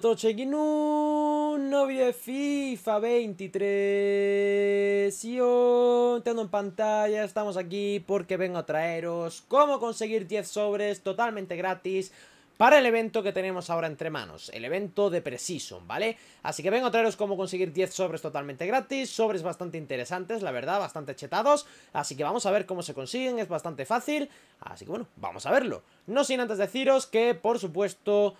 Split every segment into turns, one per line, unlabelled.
otro check Un novio FIFA 23. Yo tengo en pantalla. Estamos aquí porque vengo a traeros cómo conseguir 10 sobres totalmente gratis para el evento que tenemos ahora entre manos, el evento de Precision, ¿vale? Así que vengo a traeros cómo conseguir 10 sobres totalmente gratis, sobres bastante interesantes, la verdad, bastante chetados, así que vamos a ver cómo se consiguen, es bastante fácil, así que bueno, vamos a verlo. No sin antes deciros que, por supuesto,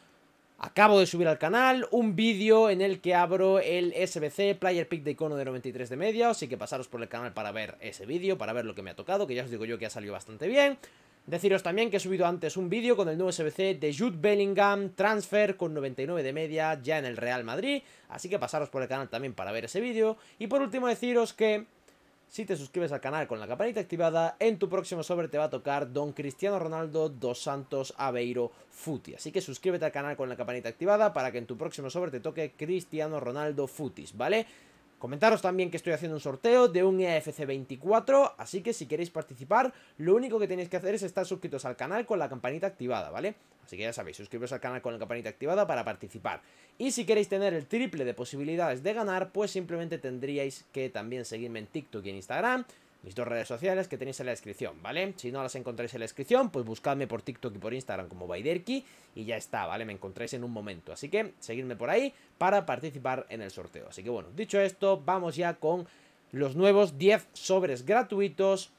Acabo de subir al canal un vídeo en el que abro el SBC Player Pick de icono de 93 de media, así que pasaros por el canal para ver ese vídeo, para ver lo que me ha tocado, que ya os digo yo que ha salido bastante bien. Deciros también que he subido antes un vídeo con el nuevo SBC de Jude Bellingham, transfer con 99 de media ya en el Real Madrid, así que pasaros por el canal también para ver ese vídeo. Y por último deciros que si te suscribes al canal con la campanita activada, en tu próximo sobre te va a tocar Don Cristiano Ronaldo Dos Santos Aveiro Futi. Así que suscríbete al canal con la campanita activada para que en tu próximo sobre te toque Cristiano Ronaldo Futis, ¿vale? Comentaros también que estoy haciendo un sorteo de un EFC 24, así que si queréis participar, lo único que tenéis que hacer es estar suscritos al canal con la campanita activada, ¿vale? Así que ya sabéis, suscribiros al canal con la campanita activada para participar. Y si queréis tener el triple de posibilidades de ganar, pues simplemente tendríais que también seguirme en TikTok y en Instagram, mis dos redes sociales que tenéis en la descripción, ¿vale? Si no las encontráis en la descripción, pues buscadme por TikTok y por Instagram como Baiderki y ya está, ¿vale? Me encontráis en un momento, así que seguidme por ahí para participar en el sorteo. Así que bueno, dicho esto, vamos ya con los nuevos 10 sobres gratuitos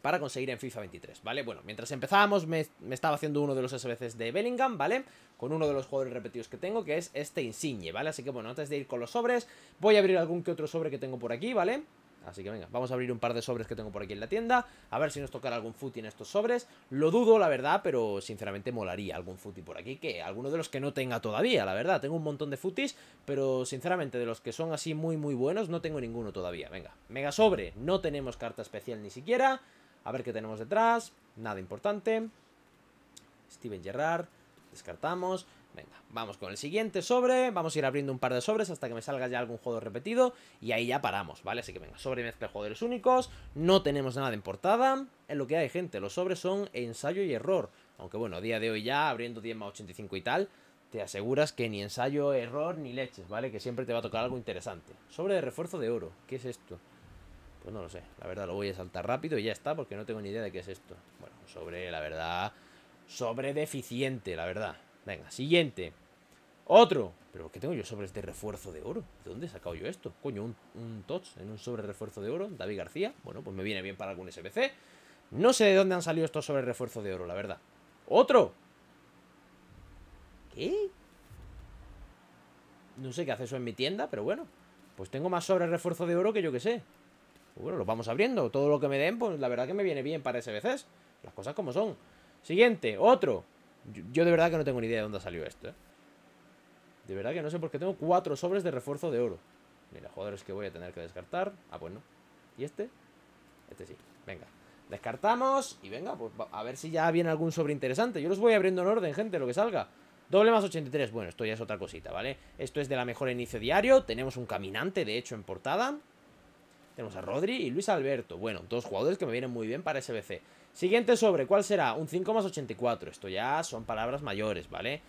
para conseguir en FIFA 23, ¿vale? Bueno, mientras empezábamos me, estaba haciendo uno de los SBCs de Bellingham, ¿vale? Con uno de los jugadores repetidos que tengo, que es este Insigne, ¿vale? Así que bueno, antes de ir con los sobres, voy a abrir algún que otro sobre que tengo por aquí, ¿vale? vale Así que venga, vamos a abrir un par de sobres que tengo por aquí en la tienda. A ver si nos tocará algún footy en estos sobres. Lo dudo, la verdad, pero sinceramente molaría algún footy por aquí. Que alguno de los que no tenga todavía, la verdad. Tengo un montón de footies, pero sinceramente de los que son así muy, muy buenos, no tengo ninguno todavía. Venga, mega sobre. No tenemos carta especial ni siquiera. A ver qué tenemos detrás. Nada importante. Steven Gerrard. Descartamos. Venga, vamos con el siguiente sobre. Vamos a ir abriendo un par de sobres hasta que me salga ya algún juego repetido. Y ahí ya paramos, ¿vale? Así que venga, sobre mezcla de jugadores únicos. No tenemos nada en portada. Es lo que hay, gente. Los sobres son ensayo y error. Aunque bueno, a día de hoy ya, abriendo 10 más 85 y tal, te aseguras que ni ensayo, error, ni leches, ¿vale? Que siempre te va a tocar algo interesante. Sobre de refuerzo de oro. ¿Qué es esto? Pues no lo sé. La verdad, lo voy a saltar rápido y ya está, porque no tengo ni idea de qué es esto. Bueno, sobre, la verdad... Sobre deficiente, la verdad. Venga, siguiente. Otro. ¿Pero qué tengo yo sobre este refuerzo de oro? ¿De dónde he sacado yo esto? Coño, un, un en un sobre refuerzo de oro. David García. Bueno, pues me viene bien para algún SBC. No sé de dónde han salido estos sobre refuerzo de oro, la verdad. ¡Otro! ¿Qué? No sé qué hace eso en mi tienda, pero bueno. Pues tengo más sobre refuerzo de oro que yo que sé. Pues bueno, los vamos abriendo. Todo lo que me den, pues la verdad que me viene bien para SBCs. Las cosas como son. Siguiente, otro. Yo, de verdad que no tengo ni idea de dónde salió esto, ¿eh? De verdad que no sé Porque tengo cuatro sobres de refuerzo de oro. Mira, es que voy a tener que descartar. Ah, bueno pues ¿Y este? Este sí. Venga. Descartamos y venga, pues a ver si ya viene algún sobre interesante. Yo los voy abriendo en orden, gente, lo que salga. Doble más 83. Bueno, esto ya es otra cosita, ¿vale? Esto es de la mejor inicio diario. Tenemos un caminante, de hecho, en portada. Tenemos a Rodri y Luis Alberto. Bueno, dos jugadores que me vienen muy bien para SBC. Siguiente sobre, ¿cuál será? Un 5 más 84. Esto ya son palabras mayores, ¿vale?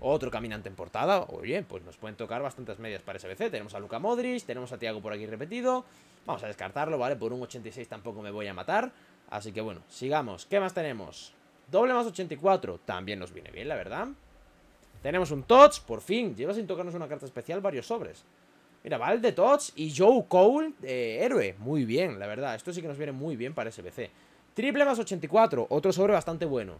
Otro caminante en portada. Oye, pues nos pueden tocar bastantes medias para SBC. Tenemos a Luca Modric, tenemos a Tiago por aquí repetido. Vamos a descartarlo, ¿vale? Por un 86 tampoco me voy a matar. Así que bueno, sigamos. ¿Qué más tenemos? Doble más 84. También nos viene bien, la verdad. Tenemos un touch, por fin. Lleva sin tocarnos una carta especial varios sobres. Mira, Val de Tots y Joe Cole eh, héroe. Muy bien, la verdad. Esto sí que nos viene muy bien para SBC. Triple más 84. Otro sobre bastante bueno.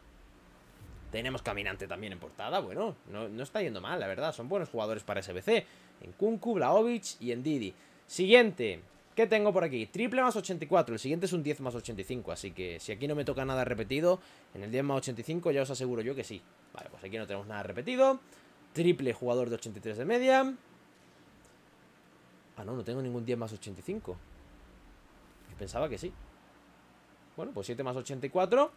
Tenemos Caminante también en portada. Bueno, no, no está yendo mal, la verdad. Son buenos jugadores para SBC. En Kunku, Blaovic y en Didi. Siguiente. ¿Qué tengo por aquí? Triple más 84. El siguiente es un 10 más 85. Así que si aquí no me toca nada repetido, en el 10 más 85 ya os aseguro yo que sí. Vale, pues aquí no tenemos nada repetido. Triple jugador de 83 de media. Ah, no, no tengo ningún 10 más 85. Yo pensaba que sí. Bueno, pues 7 más 84.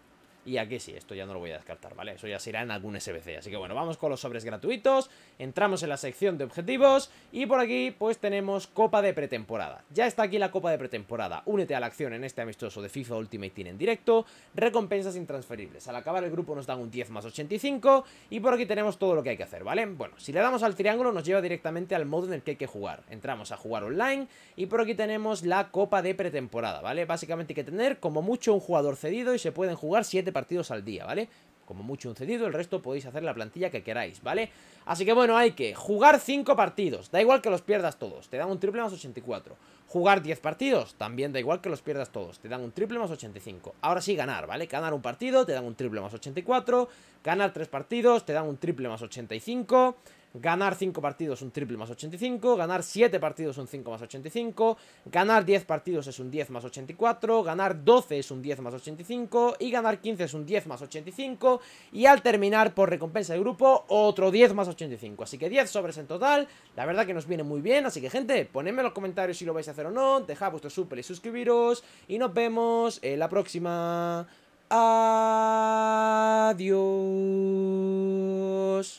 Y aquí sí, esto ya no lo voy a descartar, ¿vale? Eso ya será en algún SBC. Así que bueno, vamos con los sobres gratuitos. Entramos en la sección de objetivos. Y por aquí, pues tenemos Copa de Pretemporada. Ya está aquí la Copa de Pretemporada. Únete a la acción en este amistoso de FIFA Ultimate Team en directo. Recompensas intransferibles. Al acabar el grupo nos dan un 10 más 85. Y por aquí tenemos todo lo que hay que hacer, ¿vale? Bueno, si le damos al triángulo nos lleva directamente al modo en el que hay que jugar. Entramos a jugar online. Y por aquí tenemos la Copa de Pretemporada, ¿vale? Básicamente hay que tener como mucho un jugador cedido y se pueden jugar 7 partidos al día, ¿vale? Como mucho un cedido, el resto podéis hacer la plantilla que queráis, ¿vale? Así que bueno, hay que jugar 5 partidos, da igual que los pierdas todos, te dan un triple más 84. Jugar 10 partidos, también da igual que los pierdas todos, te dan un triple más 85. Ahora sí ganar, ¿vale? Ganar un partido, te dan un triple más 84. Ganar 3 partidos, te dan un triple más 85. Ganar 5 partidos un triple más 85, ganar 7 partidos un 5 más 85, ganar 10 partidos es un 10 más 84, ganar 12 es un 10 más 85 y ganar 15 es un 10 más 85 y al terminar por recompensa de grupo otro 10 más 85. Así que 10 sobres en total, la verdad que nos viene muy bien, así que gente, ponedme en los comentarios si lo vais a hacer o no, dejad vuestro super y suscribiros y nos vemos en la próxima. Adiós.